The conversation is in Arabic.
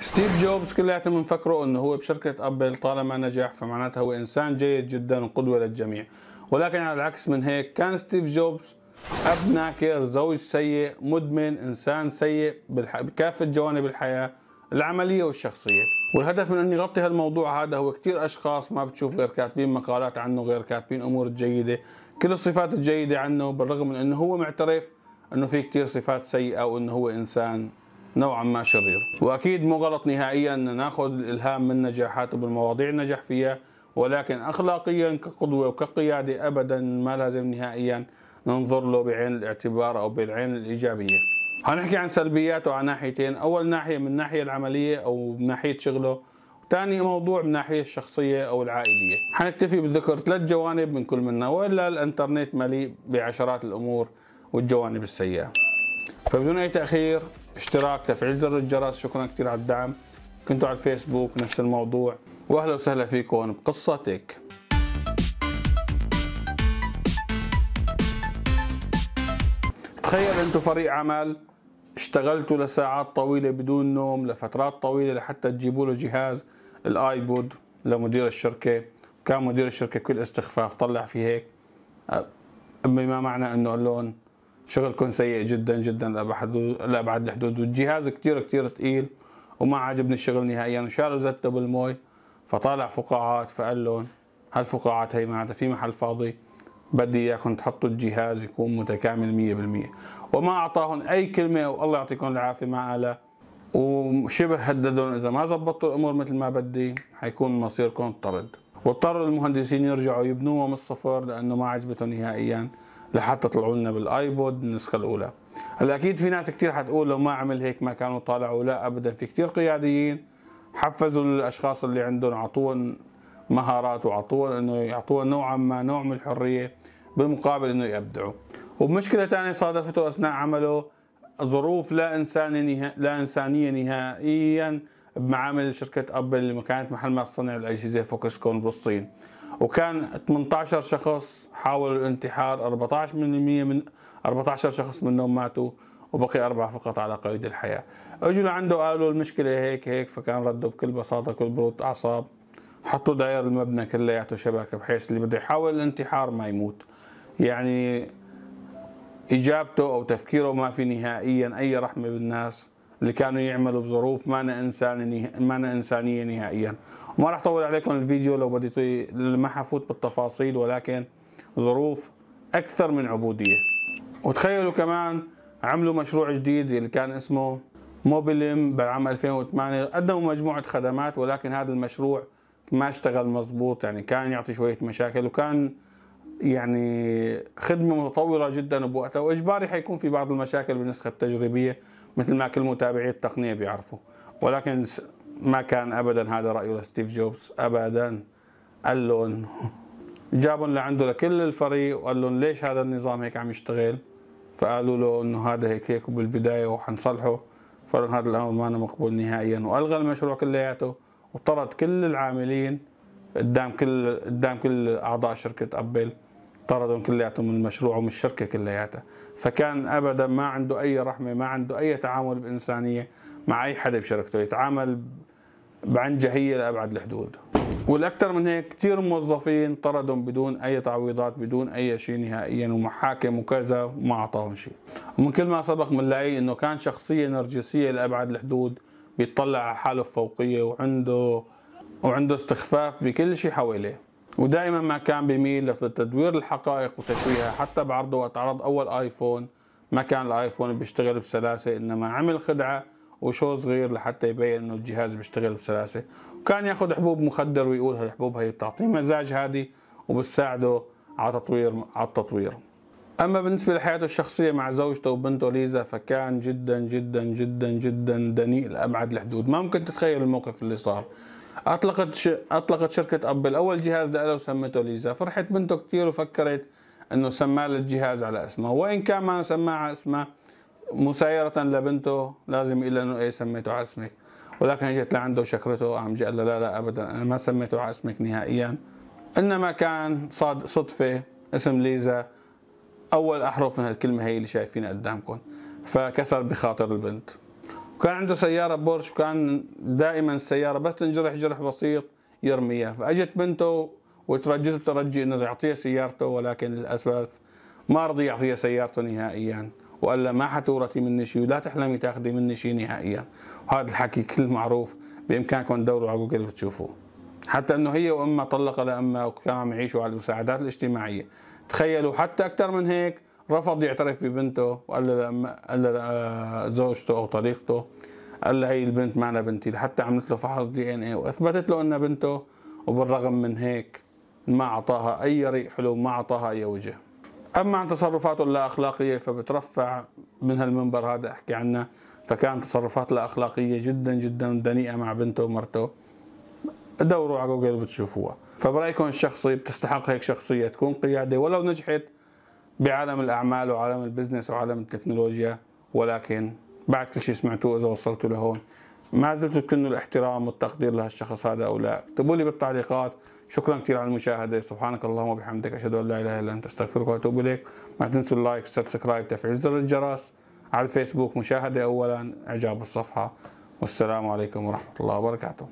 ستيف جوبز كلياتنا بنفكره انه هو بشركه ابل طالما نجح فمعناتها هو انسان جيد جدا وقدوه للجميع ولكن على العكس من هيك كان ستيف جوبز اب ناكر زوج سيء مدمن انسان سيء بكافه جوانب الحياه العمليه والشخصيه والهدف من اني غطي هالموضوع هذا هو كثير اشخاص ما بتشوف غير كاتبين مقالات عنه غير كاتبين امور جيده كل الصفات الجيده عنه بالرغم من انه هو معترف انه في كثير صفات سيئه وانه هو انسان نوعا ما شرير وأكيد مو غلط نهائيا أن نأخذ الإلهام من نجاحاته بالمواضيع نجح فيها ولكن أخلاقيا كقدوة وكقيادة أبدا ما لازم نهائيا ننظر له بعين الاعتبار أو بالعين الإيجابية هنحكي عن سلبياته على ناحيتين أول ناحية من الناحية العملية أو من ناحية شغله ثاني موضوع من الناحية الشخصية أو العائلية حنكتفي بذكر ثلاث جوانب من كل منا وإلا الإنترنت مليء بعشرات الأمور والجوانب السيئة فبدون أي تأخير اشتراك تفعيل زر الجرس شكرا كثير على الدعم كنتوا على الفيسبوك نفس الموضوع واهلا وسهلا فيكم بقصتك تخيل انتم فريق عمل اشتغلتوا لساعات طويلة بدون نوم لفترات طويلة لحتى تجيبوا له جهاز الايبود لمدير الشركة كان مدير الشركة كل استخفاف طلع فيه هيك بما معنى انه قال لهم شغلكم سيء جدا جدا لابعد الحدود والجهاز كتير كتير ثقيل وما عاجبني الشغل نهائيا وشالوا زته بالموي فطالع فقاعات فقال لهم هالفقاعات هي معناتها في محل فاضي بدي اياكم تحطوا الجهاز يكون متكامل 100% وما اعطاهم اي كلمه والله يعطيكم العافيه ما قالها وشبه هددهم اذا ما زبطتوا الامور مثل ما بدي حيكون مصيركم الطرد واضطروا المهندسين يرجعوا يبنوها من الصفر لانه ما عجبتهم نهائيا لحتى طلعوا لنا بالايبود النسخه الاولى هلا اكيد في ناس كثير حتقول لو ما عمل هيك ما كانوا طالعوا لا ابدا في كثير قياديين حفزوا الاشخاص اللي عندهم اعطوهم مهارات وعطوهم انه يعطوهم نوعا ما نوع من الحريه بالمقابل انه يبدعوا ومشكله ثانيه صادفته اثناء عمله ظروف لا انسانيه نها... لا انسانيه نهائيا بمعامل شركه ابل اللي كانت محل ما تصنع الاجهزه فوكسكون بالصين وكان 18 شخص حاولوا الانتحار 14% من 14 شخص منهم ماتوا وبقي أربعة فقط على قيد الحياة أجوا لعنده قالوا المشكلة هيك هيك فكان رده بكل بساطة كل برود أعصاب حطوا داير المبنى كلياته شبكة بحيث اللي بده يحاول الانتحار ما يموت يعني إجابته أو تفكيره ما في نهائيا أي رحمة بالناس اللي كانوا يعملوا بظروف ما انسانيه ما انسانيه نهائيا وما راح اطول عليكم الفيديو لو بدي ما حفوت بالتفاصيل ولكن ظروف اكثر من عبوديه وتخيلوا كمان عملوا مشروع جديد اللي كان اسمه موبيلم بعام 2008 قدموا مجموعه خدمات ولكن هذا المشروع ما اشتغل مضبوط يعني كان يعطي شويه مشاكل وكان يعني خدمه متطوره جدا بوقتها واجباري حيكون في بعض المشاكل بالنسخه التجريبيه مثل ما كل متابعي التقنية بيعرفوا ولكن ما كان أبدا هذا رأيه لستيف جوبز أبدا قال لهم جابهم لعنده لكل الفريق وقال لهم ليش هذا النظام هيك عم يشتغل فقالوا له انه هذا هيك هيك بالبدايه وحنصلحه فقال هذا الامر ما أنا مقبول نهائيا والغى المشروع كلياته وطرد كل العاملين قدام كل قدام كل اعضاء شركه ابل طردهم كلياتهم من المشروع ومن الشركة كلياتها فكان أبدا ما عنده أي رحمة ما عنده أي تعامل بإنسانية مع أي حدا بشركته يتعامل بعنجهية لأبعد الحدود والأكثر من هيك كثير موظفين طردهم بدون أي تعويضات بدون أي شيء نهائيا ومحاكم وكذا وما أعطاهم شيء ومن كل ما سبق بنلاقيه إنه كان شخصية نرجسية لأبعد الحدود بيطلع على حاله فوقية وعنده وعنده استخفاف بكل شيء حواليه ودائما ما كان بيميل لتدوير الحقائق وتشويهها حتى بعرضه عرض أول آيفون ما كان الآيفون بيشتغل بسلاسة إنما عمل خدعة وشو صغير لحتى يبين إنه الجهاز بيشتغل بسلاسة وكان ياخذ حبوب مخدر ويقول هالحبوب هي بتعطيه مزاج هادي وبتساعده على تطوير على التطوير أما بالنسبة لحياته الشخصية مع زوجته وبنته ليزا فكان جدا جدا جدا جدا دنيء لأبعد الحدود ما ممكن تتخيل الموقف اللي صار أطلقت ش... أطلقت شركة أبل أول جهاز لها وسمته ليزا فرحت بنته كثير وفكرت أنه سمى الجهاز على اسمه وإن كان ما سماه على اسمه مسايرة لبنته لازم إلا أنه إيه سميته على اسمك ولكن اجت لعنده وشكرته عم قال لا لا أبدا أنا ما سميته على اسمك نهائيا إنما كان صاد صدفة اسم ليزا أول أحرف من هالكلمة هي اللي شايفينها قدامكم فكسر بخاطر البنت وكان عنده سيارة بورش وكان دائما السيارة بس تنجرح جرح بسيط يرميها فأجت بنته وترجته ترجي انه يعطيها سيارته ولكن للاسف ما رضي يعطيها سيارته نهائيا وقال له ما حتورثي مني شيء ولا تحلمي تاخذي مني شيء نهائيا وهذا الحكي كل معروف بامكانكم تدوروا على جوجل وتشوفوه حتى انه هي وامها طلقها لامها وكانوا عم يعيشوا على المساعدات الاجتماعيه تخيلوا حتى اكثر من هيك رفض يعترف ببنته وقال له قال له آه، زوجته او طليقته قال له هي البنت معنا بنتي لحتى عملت له فحص دي ان اي واثبتت له انها بنته وبالرغم من هيك ما اعطاها اي ريق حلو ما اعطاها اي وجه اما عن تصرفاته اللا اخلاقيه فبترفع من هالمنبر هذا احكي عنه فكان تصرفات لا اخلاقيه جدا جدا دنيئه مع بنته ومرته دوروا على جوجل بتشوفوها فبرايكم الشخصي بتستحق هيك شخصيه تكون قياده ولو نجحت بعالم الاعمال وعالم البزنس وعالم التكنولوجيا ولكن بعد كل شيء سمعتوه اذا وصلتوا لهون ما زلتوا تكنوا الاحترام والتقدير لهالشخص هذا او لا اكتبوا لي بالتعليقات شكرا كثير على المشاهده سبحانك اللهم وبحمدك اشهد ان لا اله الا انت استغفرك واتوب اليك ما تنسوا اللايك سبسكرايب تفعيل زر الجرس على الفيسبوك مشاهده اولا اعجاب الصفحه والسلام عليكم ورحمه الله وبركاته